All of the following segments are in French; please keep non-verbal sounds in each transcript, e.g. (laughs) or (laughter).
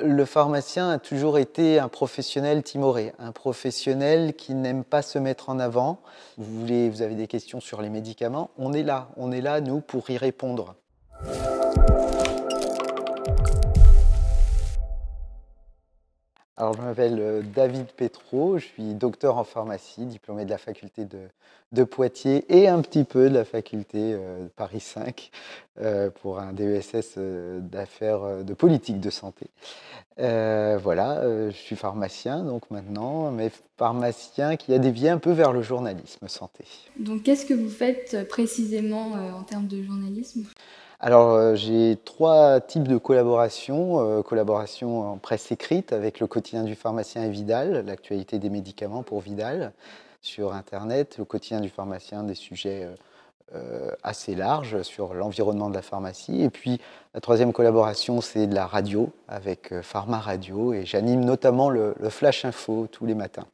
Le pharmacien a toujours été un professionnel timoré, un professionnel qui n'aime pas se mettre en avant. Vous, voulez, vous avez des questions sur les médicaments, on est là, on est là, nous, pour y répondre. Alors, je m'appelle euh, David Petro, je suis docteur en pharmacie, diplômé de la faculté de, Poitiers et un petit peu de la faculté euh, de Paris 5 euh, pour un DESS d'affaires de politique de santé. voilà, je suis pharmacien donc maintenant, mais pharmacien qui a dévié un peu vers le journalisme santé. Donc, qu'est-ce que vous faites précisément en termes de journalisme alors, euh, j'ai trois types de collaborations. Euh, collaboration en presse écrite avec le quotidien du pharmacien et Vidal, l'actualité des médicaments pour Vidal, sur Internet, le quotidien du pharmacien des sujets euh, assez larges sur l'environnement de la pharmacie. Et puis la troisième collaboration, c'est de la radio avec Pharma Radio et j'anime notamment le Flash Info tous les matins.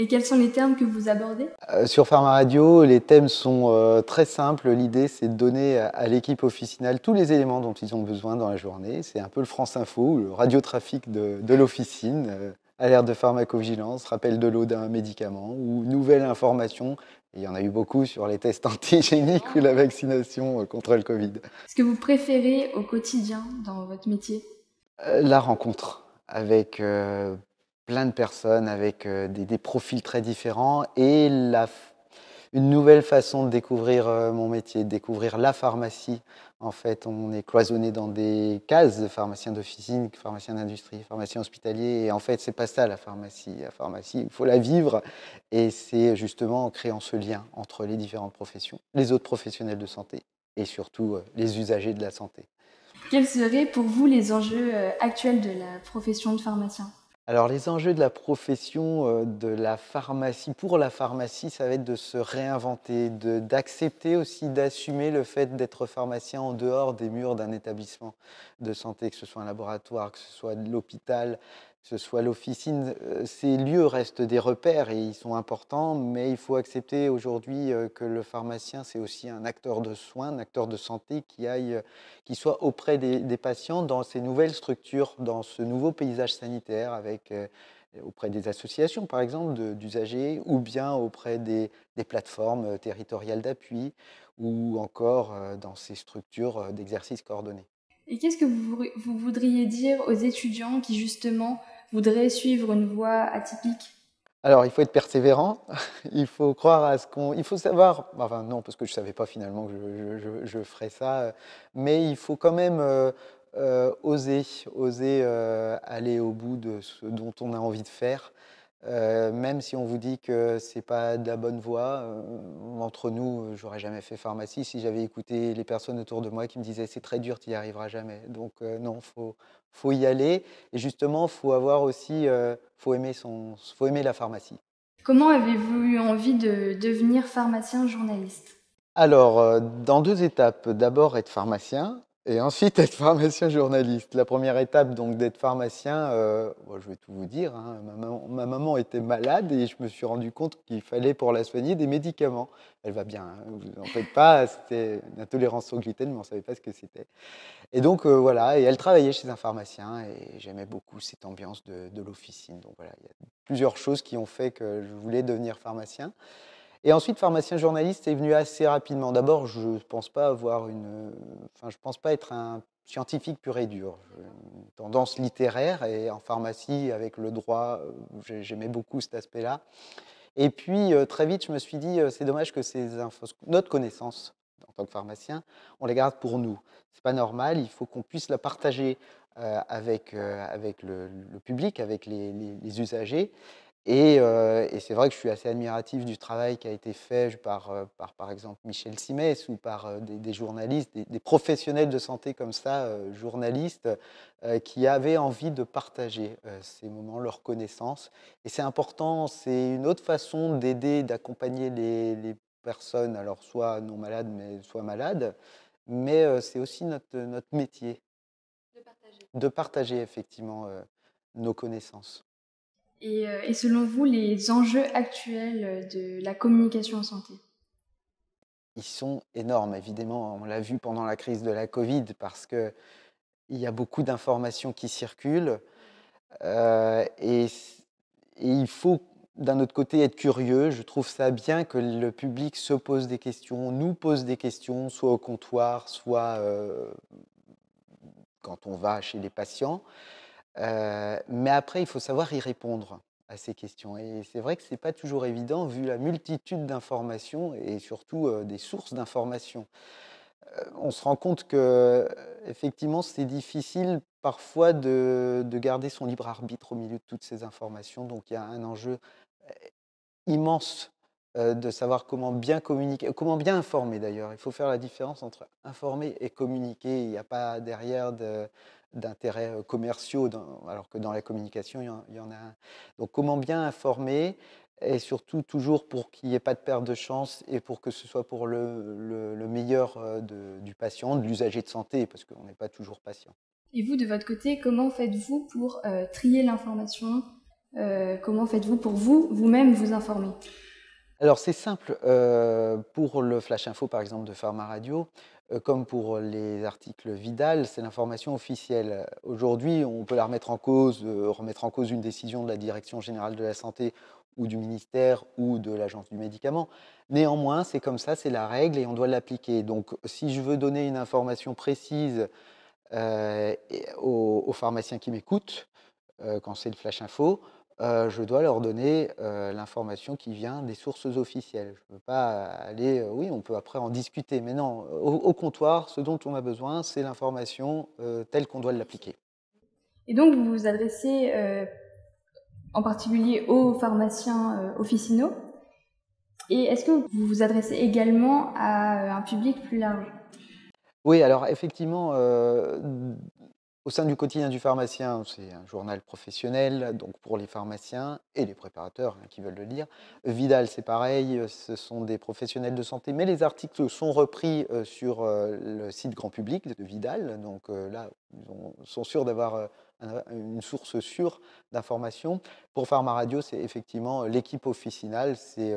Et quels sont les thèmes que vous abordez euh, Sur Pharma Radio, les thèmes sont euh, très simples. L'idée, c'est de donner à, l'équipe officinale tous les éléments dont ils ont besoin dans la journée. C'est un peu le France Info, le radiotrafic de, de l'officine, euh, alerte de pharmacovigilance, rappel de l'eau d'un médicament ou nouvelle information. il y en a eu beaucoup sur les tests antigéniques ou la vaccination contre le Covid. Ce que vous préférez au quotidien dans votre métier La rencontre avec plein de personnes avec euh, des, profils très différents et une nouvelle façon de découvrir euh, mon métier, de découvrir la pharmacie. En fait, on est cloisonné dans des cases de pharmacien d'officine, pharmacien d'industrie, pharmacien hospitalier. Et en fait, c'est pas ça la pharmacie. La pharmacie, il faut la vivre. Et c'est justement en créant ce lien entre les différentes professions, les autres professionnels de santé et surtout euh, les usagers de la santé. Quels seraient pour vous les enjeux actuels de la profession de pharmacien alors les enjeux de la profession euh, de la pharmacie, pour la pharmacie, ça va être de se réinventer, d'accepter aussi, d'assumer le fait d'être pharmacien en dehors des murs d'un établissement de santé, que ce soit un laboratoire, que ce soit l'hôpital, ce soit l'officine, euh, ces lieux restent des repères et ils sont importants, mais il faut accepter aujourd'hui euh, que le pharmacien, c'est aussi un acteur de soins, un acteur de santé qui, aille, euh, qui soit auprès des, patients dans ces nouvelles structures, dans ce nouveau paysage sanitaire avec auprès des associations, par exemple, d'usagers, ou bien auprès des, plateformes territoriales d'appui, ou encore dans ces structures d'exercice coordonné. Et qu'est-ce que vous, voudriez dire aux étudiants qui, justement, voudrais suivre une voie atypique alors, il faut être persévérant, (laughs) il faut croire à ce qu'on. Il faut savoir. Enfin, non, parce que je ne savais pas finalement que je, je, ferais ça, euh, mais il faut quand même euh, euh, oser, oser aller au bout de ce dont on a envie de faire. Euh, même si on vous dit que ce n'est pas de la bonne voie, euh, entre nous, euh, j'aurais jamais fait pharmacie si j'avais écouté les personnes autour de moi qui me disaient c'est très dur, tu n'y arriveras jamais. Donc non, faut faut y aller et justement faut avoir aussi, faut aimer son, faut aimer la pharmacie. Comment avez-vous eu envie de devenir pharmacien journaliste Alors dans deux étapes, d'abord être pharmacien et ensuite, être pharmacien journaliste. La première étape, donc, d'être pharmacien, euh, je vais tout vous dire. Hein. ma, maman, était malade et je me suis rendu compte qu'il fallait pour la soigner des médicaments. Elle va bien, hein, vous n'en faites pas. C'était une intolérance au gluten, mais on ne savait pas ce que c'était. Et donc, euh, voilà. Et elle travaillait chez un pharmacien et j'aimais beaucoup cette ambiance de, de l'officine. Donc, voilà, il y a plusieurs choses qui ont fait que je voulais devenir pharmacien. Et ensuite, pharmacien journaliste est venu assez rapidement. D'abord, je ne pense pas avoir une, enfin, je pense pas être un scientifique pur et dur. Une tendance littéraire et en pharmacie avec le droit, euh, j'aimais beaucoup cet aspect-là. Et puis euh, très vite, je me suis dit, euh, c'est dommage que ces infos, notre connaissance en tant que pharmacien, on les garde pour nous. C'est pas normal. Il faut qu'on puisse la partager avec avec le, public, avec les usagers. Euh, et, c'est vrai que je suis assez admiratif du travail qui a été fait par, euh, par, par exemple, Michel Simès ou par euh, des, journalistes, des, professionnels de santé comme ça, journalistes, qui avaient envie de partager ces moments, leurs connaissances. Et c'est important, c'est une autre façon d'aider, d'accompagner les, personnes, alors soit non malades, mais soit malades, mais c'est aussi notre, notre métier. De partager, effectivement, nos connaissances. Euh, et, selon vous, les enjeux actuels euh, de la communication en santé Ils sont énormes, évidemment. On l'a vu pendant la crise de la Covid parce qu'il y a beaucoup d'informations qui circulent. Euh, et, il faut, d'un autre côté, être curieux. Je trouve ça bien que le public se pose des questions, nous pose des questions, soit au comptoir, soit quand on va chez les patients. Euh, mais après, il faut savoir y répondre à ces questions. Et c'est vrai que ce n'est pas toujours évident vu la multitude d'informations et surtout euh, des sources d'informations. Euh, on se rend compte que, effectivement, c'est difficile parfois de, de, garder son libre arbitre au milieu de toutes ces informations. Donc il y a un enjeu immense de savoir comment bien communiquer, comment bien informer d'ailleurs. Il faut faire la différence entre informer et communiquer. Il n'y a pas derrière de, d'intérêts commerciaux, alors que dans la communication, il y, en, a un. Donc comment bien informer et surtout toujours pour qu'il n'y ait pas de perte de chance et pour que ce soit pour le, meilleur du patient, de l'usager de santé, parce qu'on n'est pas toujours patient. Et vous, de votre côté, comment faites-vous pour trier l'information Comment faites-vous pour vous, vous-même, vous informer alors c'est simple, pour le Flash Info par exemple de Pharma Radio, euh, comme pour les articles Vidal, c'est l'information officielle. Aujourd'hui, on peut la remettre en cause, euh, remettre en cause une décision de la Direction générale de la santé ou du ministère ou de l'agence du médicament. Néanmoins, c'est comme ça, c'est la règle et on doit l'appliquer. Donc, si je veux donner une information précise euh, aux, pharmaciens qui m'écoutent, quand c'est le flash info, euh, je dois leur donner euh, l'information qui vient des sources officielles. Je ne peux pas euh, aller, oui, on peut après en discuter, mais non, au, comptoir, ce dont on a besoin, c'est l'information telle qu'on doit l'appliquer. Et donc, vous vous adressez en particulier aux pharmaciens officinaux. Et est-ce que vous vous adressez également à un public plus large oui, alors effectivement, au sein du quotidien du pharmacien, c'est un journal professionnel, donc pour les pharmaciens et les préparateurs hein, qui veulent le lire. Vidal, c'est pareil, euh, ce sont des professionnels de santé, mais les articles sont repris euh, sur euh, le site grand public de Vidal, donc là, ils sont sûrs d'avoir une source sûre d'information. Pour Pharma Radio, c'est effectivement l'équipe officinale. C'est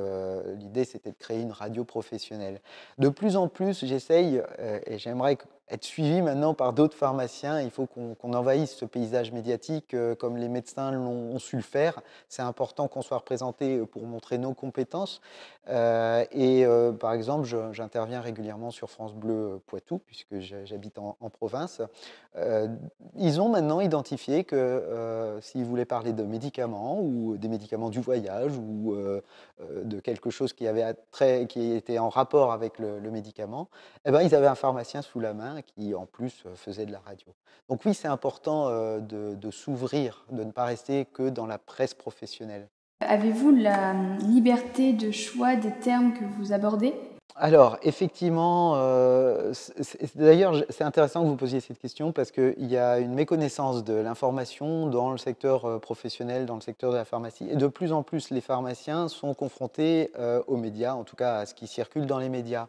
l'idée, c'était de créer une radio professionnelle. De plus en plus, j'essaye et j'aimerais que, être suivi maintenant par d'autres pharmaciens. Il faut qu'on envahisse ce paysage médiatique euh, comme les médecins l'ont su le faire. C'est important qu'on soit représenté euh, pour montrer nos compétences. Euh, et par exemple, j'interviens régulièrement sur France Bleu Poitou, puisque j'habite en, province. ils ont maintenant identifié que s'ils voulaient parler de médicaments ou des médicaments du voyage ou de quelque chose qui, avait très, qui était en rapport avec le, médicament, eh ben, ils avaient un pharmacien sous la main qui en plus euh, faisait de la radio. Donc oui, c'est important euh, de, s'ouvrir, de ne pas rester que dans la presse professionnelle. Avez-vous la hum, liberté de choix des termes que vous abordez alors, effectivement, euh, d'ailleurs, c'est intéressant que vous posiez cette question parce qu'il y a une méconnaissance de l'information dans le secteur professionnel, dans le secteur de la pharmacie. Et de plus en plus, les pharmaciens sont confrontés aux médias, en tout cas à ce qui circule dans les médias.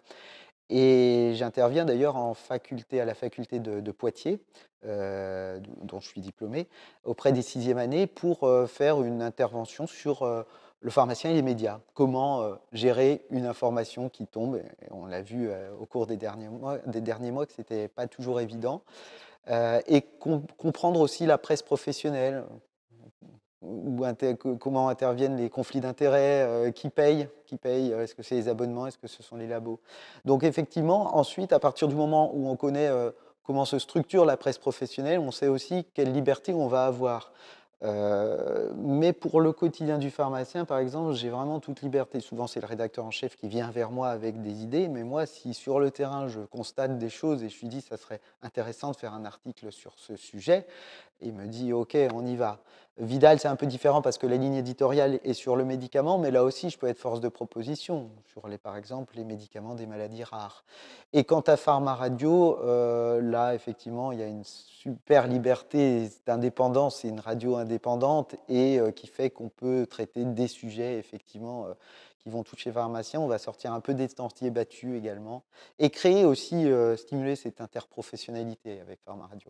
Et j'interviens d'ailleurs en faculté, à la faculté de, Poitiers, euh, dont je suis diplômé, auprès des sixièmes années pour euh, faire une intervention sur euh, le pharmacien et les médias. Comment gérer une information qui tombe On l'a vu au cours des derniers mois, des derniers mois que ce n'était pas toujours évident. et comprendre aussi la presse professionnelle, comment interviennent les conflits d'intérêts, euh, qui paye, qui paye, euh, est-ce que c'est les abonnements, est-ce que ce sont les labos. Donc effectivement, ensuite, à partir du moment où on connaît euh, comment se structure la presse professionnelle, on sait aussi quelle liberté on va avoir. mais pour le quotidien du pharmacien, par exemple, j'ai vraiment toute liberté. Souvent, c'est le rédacteur en chef qui vient vers moi avec des idées, mais moi, si sur le terrain, je constate des choses et je lui dis, ça serait intéressant de faire un article sur ce sujet, il me dit, OK, on y va. Vidal, c'est un peu différent parce que la ligne éditoriale est sur le médicament, mais là aussi, je peux être force de proposition sur, les, par exemple, les médicaments des maladies rares. Et quant à Pharma Radio, euh, là, effectivement, il y a une super liberté d'indépendance. C'est une radio indépendante et euh, qui fait qu'on peut traiter des sujets, effectivement, euh, qui vont toucher pharmaciens. On va sortir un peu des sentiers battus également et créer aussi, stimuler cette interprofessionnalité avec Pharma Radio.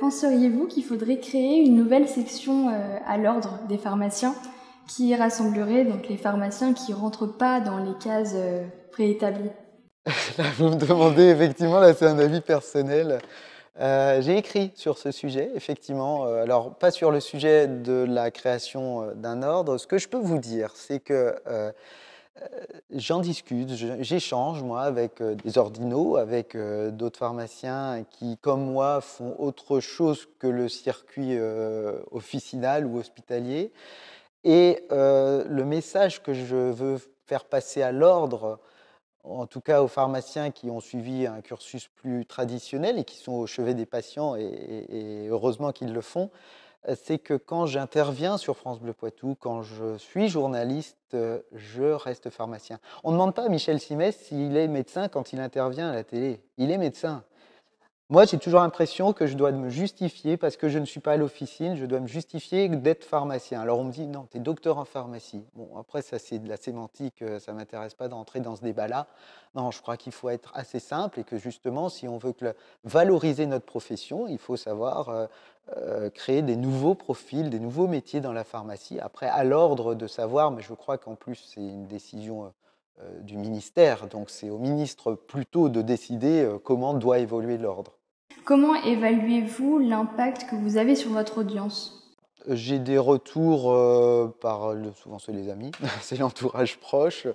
Penseriez-vous qu'il faudrait créer une nouvelle section euh, à l'ordre des pharmaciens qui rassemblerait donc les pharmaciens qui rentrent pas dans les cases euh, préétablies (laughs) vous me demandez, effectivement, là, c'est un avis personnel. Euh, j'ai écrit sur ce sujet, effectivement. alors, pas sur le sujet de la création d'un ordre. Ce que je peux vous dire, c'est que euh, j'en discute, j'échange avec euh, des ordinaux, avec euh, d'autres pharmaciens qui, comme moi, font autre chose que le circuit officinal ou hospitalier. Et le message que je veux faire passer à l'ordre, en tout cas aux pharmaciens qui ont suivi un cursus plus traditionnel et qui sont au chevet des patients, et heureusement qu'ils le font, euh, c'est que quand j'interviens sur France Bleu Poitou, quand je suis journaliste, euh, je reste pharmacien. On ne demande pas à Michel Simès s'il est médecin quand il intervient à la télé. Il est médecin. Moi, j'ai toujours l'impression que je dois me justifier parce que je ne suis pas à l'officine, je dois me justifier d'être pharmacien. Alors on me dit non, tu es docteur en pharmacie. Bon, après ça c'est de la sémantique, euh, ça m'intéresse pas d'entrer dans ce débat-là. Non, je crois qu'il faut être assez simple et que justement, si on veut que, valoriser notre profession, il faut savoir euh, euh, créer des nouveaux profils, des nouveaux métiers dans la pharmacie. Après, à l'ordre de savoir, mais je crois qu'en plus c'est une décision euh, du ministère. Donc c'est au ministre plutôt de décider euh, comment doit évoluer l'ordre. Comment évaluez-vous l'impact que vous avez sur votre audience j'ai des retours euh, par souvent c'est les amis, (laughs) c'est l'entourage proche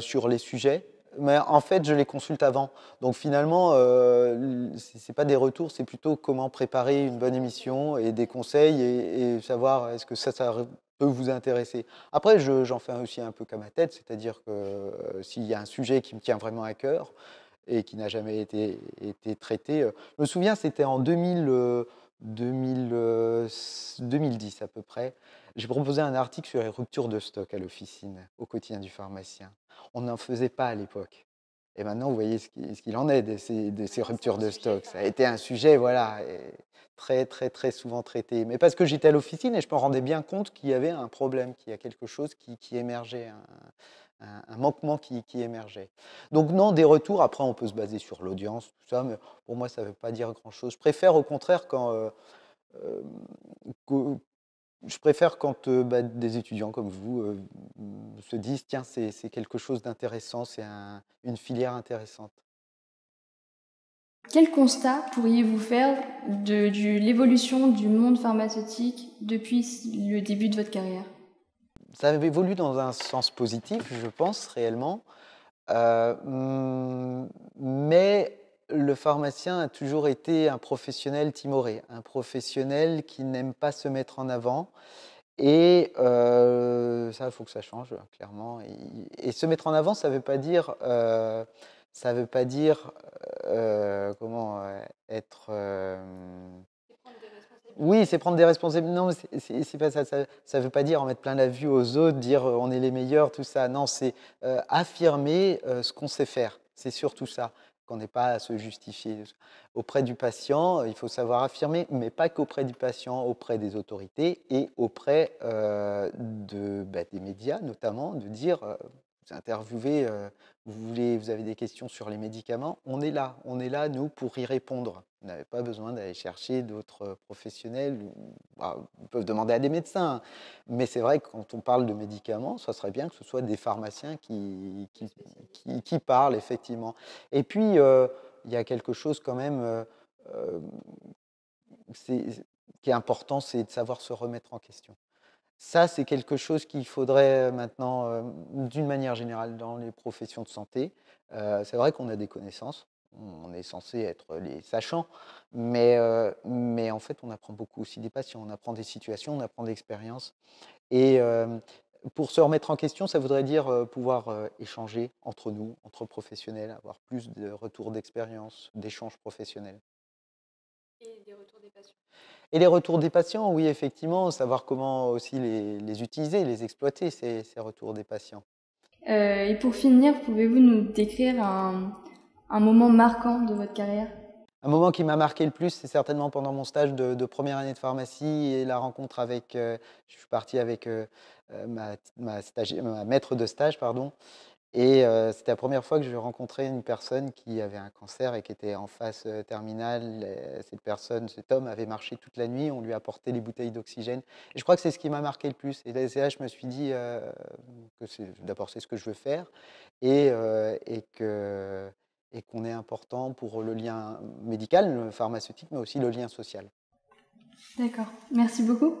sur les sujets mais en fait, je les consulte avant. Donc finalement, euh, ce n'est pas des retours, c'est plutôt comment préparer une bonne émission et des conseils et, savoir est-ce que ça, ça peut vous intéresser. Après, j'en fais aussi un peu qu'à ma tête, c'est-à-dire que euh, s'il y a un sujet qui me tient vraiment à cœur et qui n'a jamais été, été traité, euh, je me souviens, c'était en 2010 à peu près. J'ai proposé un article sur les ruptures de stock à l'officine, au quotidien du pharmacien. On n'en faisait pas à l'époque. Et maintenant, vous voyez ce qu'il en est de ces, ruptures de stock. Ça a été un sujet, voilà, très, très, très souvent traité. Mais parce que j'étais à l'officine et je me rendais bien compte qu'il y avait un problème, qu'il y a quelque chose qui, émergeait, un, manquement qui, émergeait. Donc non, des retours, après on peut se baser sur l'audience, tout ça, mais pour moi ça ne veut pas dire grand-chose. Je préfère au contraire quand... Euh, euh, je préfère quand euh, bah, des étudiants comme vous euh, se disent tiens, c'est quelque chose d'intéressant, c'est une filière intéressante. Quel constat pourriez-vous faire de, l'évolution du monde pharmaceutique depuis le début de votre carrière Ça évolue dans un sens positif, je pense, réellement. Euh, mais le pharmacien a toujours été un professionnel timoré, un professionnel qui n'aime pas se mettre en avant. Et euh, ça, il faut que ça change, clairement. Et, se mettre en avant, ça ne veut pas dire, euh, ça veut pas dire euh, comment être. Oui, c'est prendre des responsabilités. Non, c'est pas ça. Ça ne veut pas dire en mettre plein la vue aux autres, dire on est les meilleurs, tout ça. Non, c'est affirmer ce qu'on sait faire. C'est surtout ça qu'on n'est pas à se justifier. Auprès du patient, euh, il faut savoir affirmer, mais pas qu'auprès du patient, auprès des autorités et auprès euh, de, bah, des médias notamment, de dire euh, interviewez, euh, vous, voulez, vous avez des questions sur les médicaments, on est là, on est là, nous, pour y répondre. Vous n'avez pas besoin d'aller chercher d'autres euh, professionnels, Vous bah, pouvez demander à des médecins. Hein. Mais c'est vrai que quand on parle de médicaments, ça serait bien que ce soit des pharmaciens qui, qui, parlent, effectivement. Et puis, euh, il y a quelque chose quand même... qui est important, c'est de savoir se remettre en question. Ça, c'est quelque chose qu'il faudrait euh, maintenant, euh, d'une manière générale, dans les professions de santé. Euh, c'est vrai qu'on a des connaissances, on est censé être les sachants, mais, mais en fait, on apprend beaucoup aussi des patients, on apprend des situations, on apprend des expériences. Et pour se remettre en question, ça voudrait dire pouvoir échanger entre nous, entre professionnels, avoir plus de retours d'expérience, d'échanges professionnels. Et les retours des patients, oui, effectivement, savoir comment aussi les, utiliser, les exploiter, ces, retours des patients. Euh, et pour finir, pouvez-vous nous décrire un, moment marquant de votre carrière Un moment qui m'a marqué le plus, c'est certainement pendant mon stage de, première année de pharmacie et la rencontre avec. Euh, je suis parti avec euh, ma, ma, maître de stage, pardon, et euh, c'était la première fois que je rencontrais une personne qui avait un cancer et qui était en phase euh, terminale. Euh, cette personne, cet homme avait marché toute la nuit, on lui apportait les bouteilles d'oxygène. je crois que c'est ce qui m'a marqué le plus. Et là, je me suis dit que d'abord, c'est ce que je veux faire et que et qu'on est important pour le lien médical, le pharmaceutique, mais aussi le lien social. D'accord, merci beaucoup.